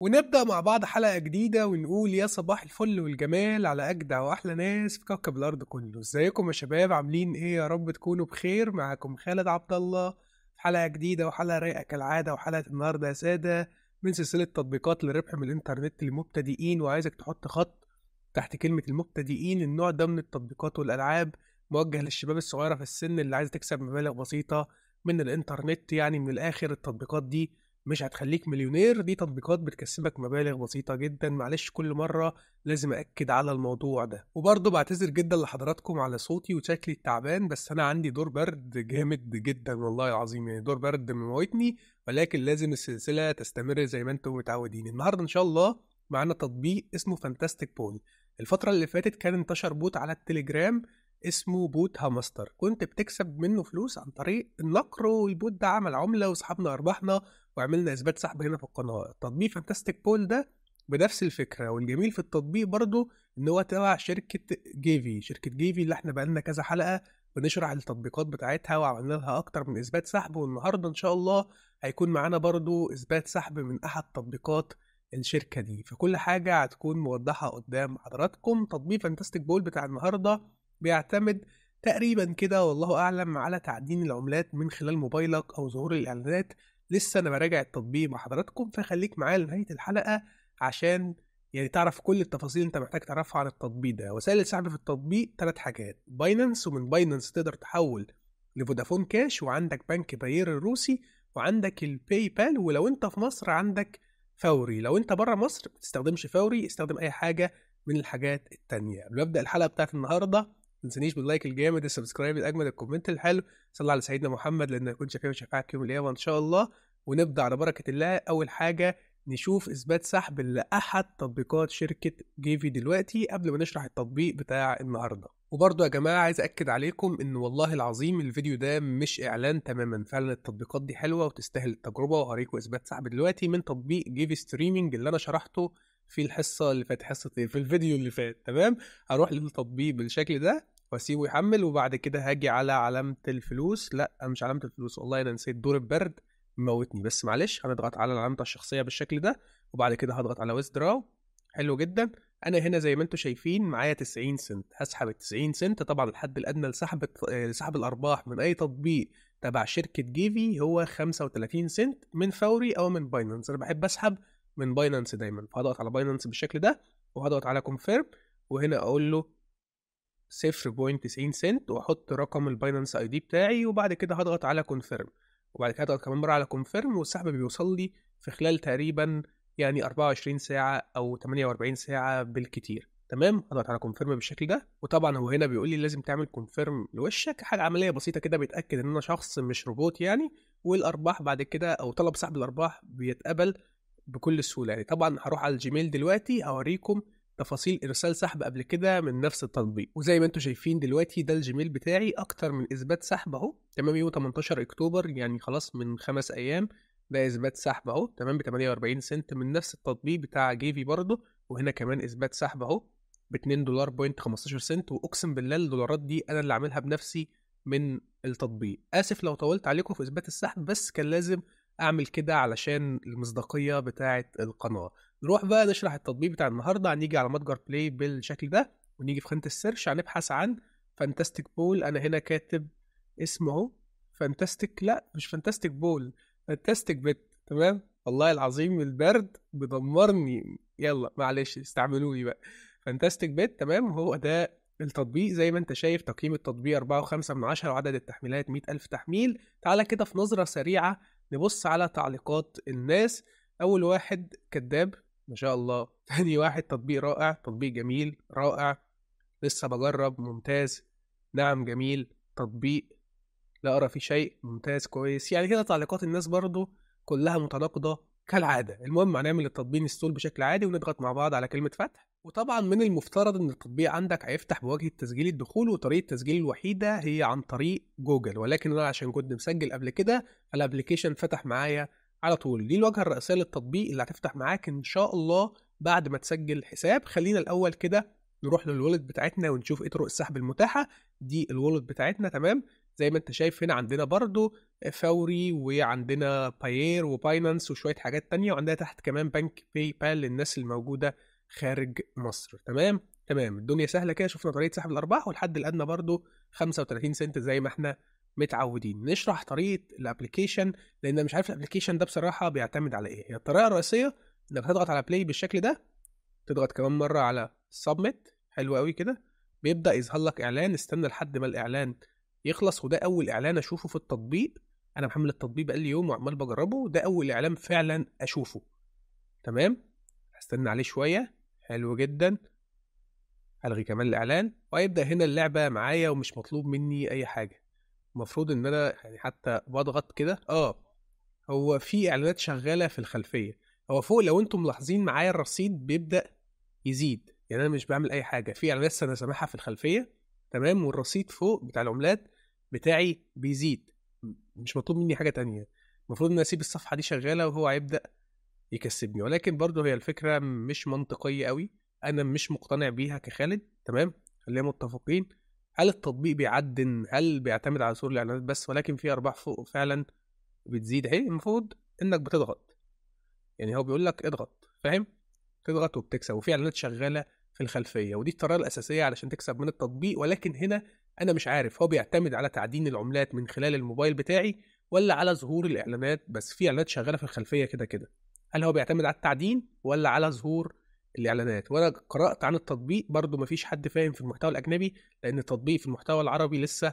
ونبدأ مع بعض حلقة جديدة ونقول يا صباح الفل والجمال على أجدع وأحلى ناس في كوكب الأرض كله ازيكم يا شباب عاملين إيه يا رب تكونوا بخير معاكم خالد عبد الله في حلقة جديدة وحلقة رايقة كالعادة وحلقة النهاردة يا سادة من سلسلة تطبيقات للربح من الإنترنت للمبتدئين وعايزك تحط خط تحت كلمة المبتدئين النوع ده من التطبيقات والألعاب موجه للشباب الصغيرة في السن اللي عايزة تكسب مبالغ بسيطة من الإنترنت يعني من الآخر التطبيقات دي مش هتخليك مليونير دي تطبيقات بتكسبك مبالغ بسيطة جدا معلش كل مرة لازم أكد على الموضوع ده وبرضه بعتذر جدا لحضراتكم على صوتي وشكلي التعبان بس أنا عندي دور برد جامد جدا والله العظيم يعني دور برد مموتني ولكن لازم السلسلة تستمر زي ما انتم متعودين النهاردة إن شاء الله معانا تطبيق اسمه فانتاستيك بول الفترة اللي فاتت كان انتشر بوت على التليجرام اسمه بوت هامستر كنت بتكسب منه فلوس عن طريق النقر والبوت ده عمل عملة وسحبنا أرباحنا وعملنا إثبات سحب هنا في القناة تطبيق فانتاستيك بول ده بنفس الفكرة والجميل في التطبيق برضه إن هو تبع شركة جيفي شركة جيفي اللي احنا بقالنا كذا حلقة بنشرح التطبيقات بتاعتها وعملنا لها أكتر من إثبات سحب والنهاردة إن شاء الله هيكون معانا برضه إثبات سحب من أحد تطبيقات الشركة دي فكل حاجة هتكون موضحة قدام حضراتكم تطبيق فانتاستيك بول بتاع النهاردة بيعتمد تقريبا كده والله أعلم على تعدين العملات من خلال موبايلك أو ظهور الإعلانات لسه أنا براجع التطبيق مع حضراتكم فخليك معايا لنهاية الحلقة عشان يعني تعرف كل التفاصيل انت محتاج تعرفها عن التطبيق ده وسائل السحب في التطبيق ثلاث حاجات باينانس ومن باينانس تقدر تحول لفودافون كاش وعندك بنك باير الروسي وعندك الباي بال ولو انت في مصر عندك فوري لو انت بره مصر ما تستخدمش فوري استخدم اي حاجه من الحاجات التانية قبل ابدا الحلقه بتاعت النهارده تنسنيش باللايك الجامد السبسكرايب الاجمد الكومنت الحلو صلى على سيدنا محمد لانه يكون شفيع وشفاعك يوم القيامه ان شاء الله ونبدا على بركه الله اول حاجه نشوف اثبات سحب لاحد تطبيقات شركه جيفي دلوقتي قبل ما نشرح التطبيق بتاع النهارده وبرضو يا جماعه عايز اكد عليكم ان والله العظيم الفيديو ده مش اعلان تماما فعلا التطبيقات دي حلوه وتستاهل التجربه وهوريكم اثبات سحب دلوقتي من تطبيق جيفي ستريمنج اللي انا شرحته في الحصه اللي فاتت حصه ايه في الفيديو اللي فات تمام اروح للتطبيق بالشكل ده واسيبه يحمل وبعد كده هاجي على علامه الفلوس لا مش علامه الفلوس والله انا نسيت دور البرد موتني بس معلش هنضغط على العلامه الشخصيه بالشكل ده وبعد كده هضغط على دراو حلو جدا انا هنا زي ما انتم شايفين معايا 90 سنت هسحب ال 90 سنت طبعا الحد الادنى لسحب لسحب الارباح من اي تطبيق تبع شركه جيفي هو 35 سنت من فوري او من باينانس انا بحب اسحب من باينانس دايما فهضغط على باينانس بالشكل ده وهضغط على كونفيرم وهنا اقول له 0.90 سنت واحط رقم الباينانس اي دي بتاعي وبعد كده هضغط على كونفيرم وبعد كده هضغط كمان مره على كونفيرم والسحب بيوصل لي في خلال تقريبا يعني 24 ساعه او 48 ساعه بالكتير تمام هضغط على كونفيرم بالشكل ده وطبعا هو هنا بيقول لي لازم تعمل كونفيرم لوشك حاجه عمليه بسيطه كده بيتاكد ان انا شخص مش روبوت يعني والارباح بعد كده او طلب سحب الارباح بيتقبل بكل سهوله يعني طبعا هروح على الجيميل دلوقتي هوريكم تفاصيل ارسال سحب قبل كده من نفس التطبيق وزي ما انتم شايفين دلوقتي ده الجيميل بتاعي اكتر من اثبات سحب اهو تمام يوم 18 اكتوبر يعني خلاص من خمس ايام ده اثبات سحب اهو تمام ب 48 سنت من نفس التطبيق بتاع جيفي برضه وهنا كمان اثبات سحب اهو ب 2 دولار بوينت 15 سنت واقسم بالله الدولارات دي انا اللي عاملها بنفسي من التطبيق اسف لو طولت عليكم في اثبات السحب بس كان لازم اعمل كده علشان المصداقيه بتاعه القناه نروح بقى نشرح التطبيق بتاع النهارده هنيجي على متجر بلاي بالشكل ده ونيجي في خانه السيرش هنبحث عن فانتاستيك بول انا هنا كاتب اسمه فانتاستيك لا مش فانتاستيك بول فانتاستيك بت تمام والله العظيم البرد بدمرني يلا معلش استعملوني بقى فانتاستيك بيت تمام هو ده التطبيق زي ما انت شايف تقييم التطبيق 4.5 من 10 وعدد التحميلات 100 ألف تحميل تعالى كده في نظرة سريعة نبص على تعليقات الناس اول واحد كذاب ما شاء الله ثاني واحد تطبيق رائع تطبيق جميل رائع لسه بجرب ممتاز نعم جميل تطبيق لا أرى فيه شيء ممتاز كويس يعني كده تعليقات الناس برضو كلها متناقضة كالعادة المهم هنعمل التطبيق انستول بشكل عادي ونضغط مع بعض على كلمة فتح وطبعا من المفترض ان التطبيق عندك هيفتح بواجهه تسجيل الدخول وطريقه التسجيل الوحيده هي عن طريق جوجل ولكن انا عشان كنت مسجل قبل كده الابلكيشن فتح معايا على طول دي الواجهه الرئيسيه للتطبيق اللي هتفتح معاك ان شاء الله بعد ما تسجل الحساب خلينا الاول كده نروح للولد بتاعتنا ونشوف ايه طرق السحب المتاحه دي الولد بتاعتنا تمام زي ما انت شايف هنا عندنا برضو فوري وعندنا باير وباينانس وشويه حاجات تانية وعندنا تحت كمان بنك باي بال للناس الموجوده خارج مصر تمام تمام الدنيا سهله كده شفنا طريقه سحب الارباح والحد الادنى برضو 35 سنت زي ما احنا متعودين نشرح طريقه الابلكيشن لان انا مش عارف الابلكيشن ده بصراحه بيعتمد على ايه هي الطريقه الرئيسيه انك تضغط على بلاي بالشكل ده تضغط كمان مره على سبميت حلو قوي كده بيبدا يظهر لك اعلان استنى لحد ما الاعلان يخلص وده اول اعلان اشوفه في التطبيق انا محمل التطبيق بقالي يوم وعمال بجربه ده اول اعلان فعلا اشوفه تمام هستنى عليه شويه حلو جدا الغي كمان الاعلان وهيبدا هنا اللعبه معايا ومش مطلوب مني اي حاجه المفروض ان انا يعني حتى بضغط كده اه هو في اعلانات شغاله في الخلفيه هو فوق لو انتم ملاحظين معايا الرصيد بيبدا يزيد يعني انا مش بعمل اي حاجه في اعلانات انا سامعها في الخلفيه تمام والرصيد فوق بتاع العملات بتاعي بيزيد مش مطلوب مني حاجه تانية المفروض ان اسيب الصفحه دي شغاله وهو هيبدا يكسبني ولكن برضه هي الفكره مش منطقيه قوي انا مش مقتنع بيها كخالد تمام خلينا متفقين هل التطبيق بيعدن هل بيعتمد على صور الاعلانات بس ولكن في ارباح فوق فعلا بتزيد اهي المفروض انك بتضغط يعني هو بيقول لك اضغط فاهم تضغط وبتكسب وفي اعلانات شغاله في الخلفيه ودي الطريقه الاساسيه علشان تكسب من التطبيق ولكن هنا انا مش عارف هو بيعتمد على تعدين العملات من خلال الموبايل بتاعي ولا على ظهور الاعلانات بس في اعلانات شغاله في الخلفيه كده كده هل هو بيعتمد على التعدين ولا على ظهور الاعلانات وانا قرات عن التطبيق برضو مفيش حد فاهم في المحتوى الاجنبي لان التطبيق في المحتوى العربي لسه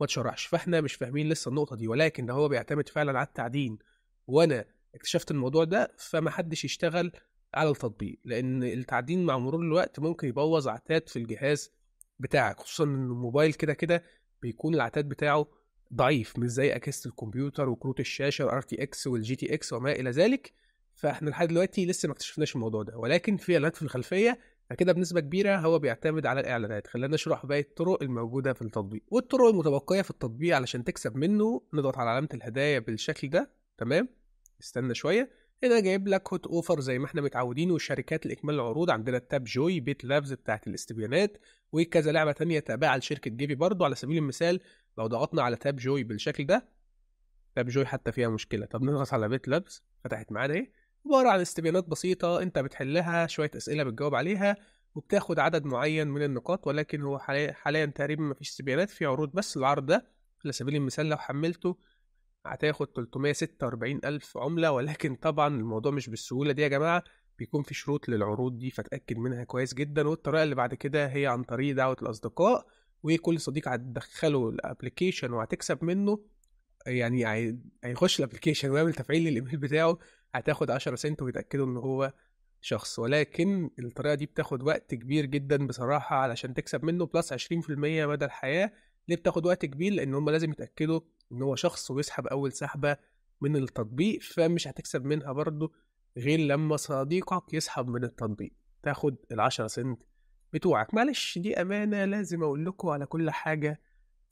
ما اتشرحش فاحنا مش فاهمين لسه النقطه دي ولكن هو بيعتمد فعلا على التعدين وانا اكتشفت الموضوع ده فما حدش يشتغل على التطبيق لان التعدين مع مرور الوقت ممكن يبوظ عتاد في الجهاز بتاعك خصوصا ان الموبايل كده كده بيكون العتاد بتاعه ضعيف مش زي اجهزه الكمبيوتر وكروت الشاشه والار تي اكس والجي تي اكس وما الى ذلك فاحنا لحد دلوقتي لسه ما اكتشفناش الموضوع ده ولكن في اعلانات في الخلفيه فكده بنسبه كبيره هو بيعتمد على الاعلانات خلينا نشرح باقي الطرق الموجوده في التطبيق والطرق المتبقيه في التطبيق علشان تكسب منه نضغط على علامه الهدايا بالشكل ده تمام استنى شويه هنا جايب لك هوت اوفر زي ما احنا متعودين وشركات الاكمال العروض عندنا التاب جوي بيت لابز بتاعت الاستبيانات وكذا لعبه تانية تابعه لشركه جيبي برضو على سبيل المثال لو ضغطنا على تاب جوي بالشكل ده تاب جوي حتى فيها مشكله طب نضغط على بيت لابز فتحت معانا ايه عبارة عن استبيانات بسيطة أنت بتحلها شوية أسئلة بتجاوب عليها وبتاخد عدد معين من النقاط ولكن هو حاليا تقريبا مفيش استبيانات في عروض بس العرض ده على سبيل المثال لو حملته هتاخد 346 ألف عملة ولكن طبعا الموضوع مش بالسهولة دي يا جماعة بيكون في شروط للعروض دي فتأكد منها كويس جدا والطريقة اللي بعد كده هي عن طريق دعوة الأصدقاء وكل صديق هتدخله الابلكيشن وهتكسب منه يعني هيخش الابلكيشن ويعمل تفعيل للايميل بتاعه هتاخد 10 سنت ويتاكدوا ان هو شخص ولكن الطريقه دي بتاخد وقت كبير جدا بصراحه علشان تكسب منه بلس 20% مدى الحياه ليه بتاخد وقت كبير لان هم لازم يتاكدوا ان هو شخص ويسحب اول سحبه من التطبيق فمش هتكسب منها برضه غير لما صديقك يسحب من التطبيق تاخد ال10 سنت بتوعك معلش دي امانه لازم اقول لكم على كل حاجه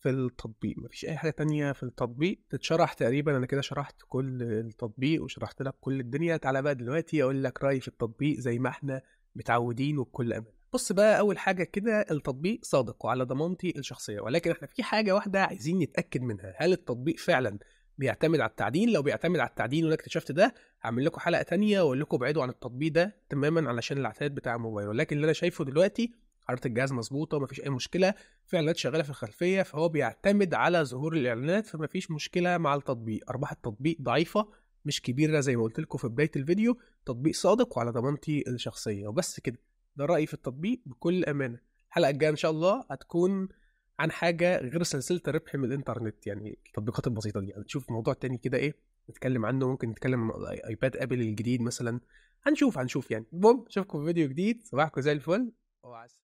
في التطبيق مفيش اي حاجه تانية في التطبيق تتشرح تقريبا انا كده شرحت كل التطبيق وشرحت لك كل الدنيا تعالى بقى دلوقتي اقول لك رايي في التطبيق زي ما احنا متعودين وبكل امان بص بقى اول حاجه كده التطبيق صادق وعلى ضمانتي الشخصيه ولكن احنا في حاجه واحده عايزين نتاكد منها هل التطبيق فعلا بيعتمد على التعدين لو بيعتمد على التعدين وانا اكتشفت ده هعمل لكم حلقه تانية واقول لكم ابعدوا عن التطبيق ده تماما علشان العتاد بتاع الموبايل ولكن اللي انا شايفه دلوقتي حراره الجهاز مظبوطه ومفيش اي مشكله في اعلانات شغاله في الخلفيه فهو بيعتمد على ظهور الاعلانات فمفيش مشكله مع التطبيق ارباح التطبيق ضعيفه مش كبيره زي ما قلت لكم في بدايه الفيديو تطبيق صادق وعلى ضمانتي الشخصيه وبس كده ده رايي في التطبيق بكل امانه الحلقه الجايه ان شاء الله هتكون عن حاجه غير سلسله الربح من الانترنت يعني التطبيقات البسيطه دي هنشوف موضوع تاني كده ايه نتكلم عنه ممكن نتكلم عن ايباد ابل الجديد مثلا هنشوف هنشوف يعني بوم اشوفكم في فيديو جديد صباحكم زي الفل وعسى